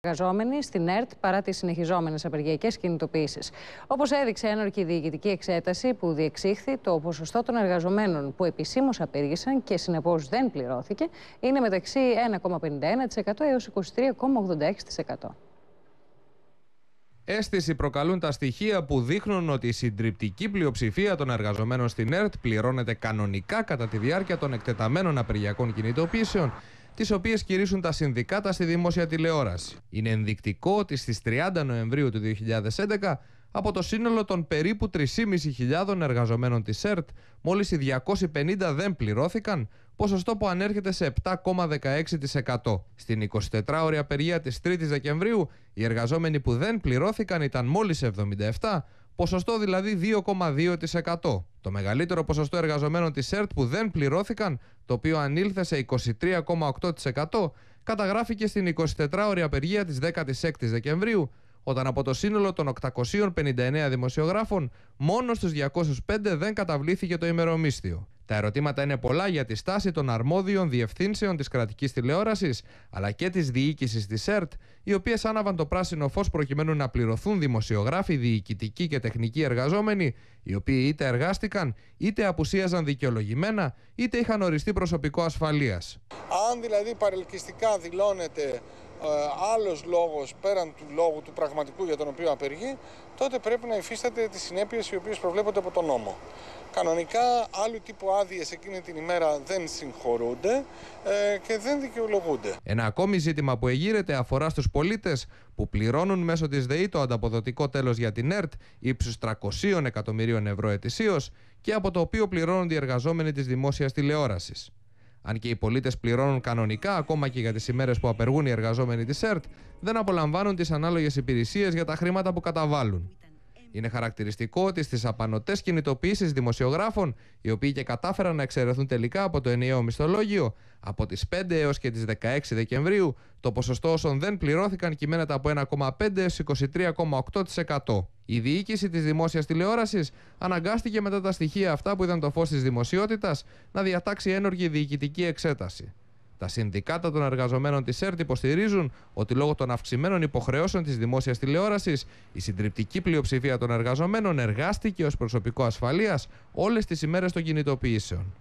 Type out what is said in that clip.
εργαζόμενοι στην ΕΡΤ παρά τις συνεχιζόμενες απεργιακές κινητοποιήσεις. Όπως έδειξε ένορκη διοικητική εξέταση που διεξήχθη, το ποσοστό των εργαζομένων που επισήμως απεργήσαν και συνεπώς δεν πληρώθηκε είναι μεταξύ 1,51% έω 23,86%. Αίσθηση προκαλούν τα στοιχεία που δείχνουν ότι η συντριπτική πλειοψηφία των εργαζομένων στην ΕΡΤ πληρώνεται κανονικά κατά τη διάρκεια των εκτεταμένων απεργιακών κινητοποιήσεων τις οποίες κηρύσουν τα συνδικάτα στη δημόσια τηλεόραση. Είναι ενδεικτικό ότι στις 30 Νοεμβρίου του 2011 από το σύνολο των περίπου 3.500 εργαζομένων της ΕΡΤ, μόλις οι 250 δεν πληρώθηκαν, ποσοστό που ανέρχεται σε 7,16%. Στην 24ωρη απεργία της 3 η Δεκεμβρίου, οι εργαζόμενοι που δεν πληρώθηκαν ήταν μόλις 77, ποσοστό δηλαδή 2,2%. Το μεγαλύτερο ποσοστό εργαζομένων της ΕΡΤ που δεν πληρώθηκαν, το οποίο ανήλθε σε 23,8%, καταγράφηκε στην 24 η απεργία της 16ης Δεκεμβρίου, όταν από το σύνολο των 859 δημοσιογράφων, μόνος στους 205 δεν καταβλήθηκε το ημερομίσθιο. Τα ερωτήματα είναι πολλά για τη στάση των αρμόδιων διευθύνσεων της κρατικής τηλεόρασης αλλά και της διοίκησης της ΕΡΤ, οι οποίες άναβαν το πράσινο φως προκειμένου να πληρωθούν δημοσιογράφοι, διοικητικοί και τεχνικοί εργαζόμενοι, οι οποίοι είτε εργάστηκαν, είτε απουσίαζαν δικαιολογημένα, είτε είχαν οριστεί προσωπικό ασφαλείας. Αν δηλαδή παρελκυστικά δηλώνεται ε, άλλος λόγος πέραν του λόγου του πραγματικού για τον οποίο απεργεί, τότε πρέπει να υφίσταται τις συνέπειες οι οποίες προβλέπονται από τον νόμο. Κανονικά άλλου τύπου άδειες εκείνη την ημέρα δεν συγχωρούνται ε, και δεν δικαιολογούνται. Ένα ακόμη ζήτημα που εγείρεται αφορά στους πολίτες που πληρώνουν μέσω της ΔΕΗ το ανταποδοτικό τέλος για την ΕΡΤ ύψους 300 εκατομμυρίων ευρώ ετησίως και από το οποίο πληρώνονται οι εργαζόμενοι της δημόσιας τηλεόρασης. Αν και οι πολίτες πληρώνουν κανονικά, ακόμα και για τις ημέρες που απεργούν οι εργαζόμενοι της ΕΡΤ, δεν απολαμβάνουν τις ανάλογες υπηρεσίες για τα χρήματα που καταβάλουν. Είναι χαρακτηριστικό ότι στις απανοτές κινητοποιήσεις δημοσιογράφων, οι οποίοι και κατάφεραν να εξαιρεθούν τελικά από το ενιαίο μισθολόγιο, από τις 5 έως και τις 16 Δεκεμβρίου, το ποσοστό όσων δεν πληρώθηκαν κυμαίνεται από 1,5 έω 23,8%. Η διοίκηση της δημόσιας τηλεόρασης αναγκάστηκε μετά τα στοιχεία αυτά που είδαν το φως της δημοσιότητας να διατάξει ένοργη διοικητική εξέταση. Τα συνδικάτα των εργαζομένων της ΕΡΤ υποστηρίζουν ότι λόγω των αυξημένων υποχρεώσεων της δημόσιας τηλεόρασης, η συντριπτική πλειοψηφία των εργαζομένων εργάστηκε ως προσωπικό ασφαλείας όλες τις ημέρες των κινητοποιήσεων.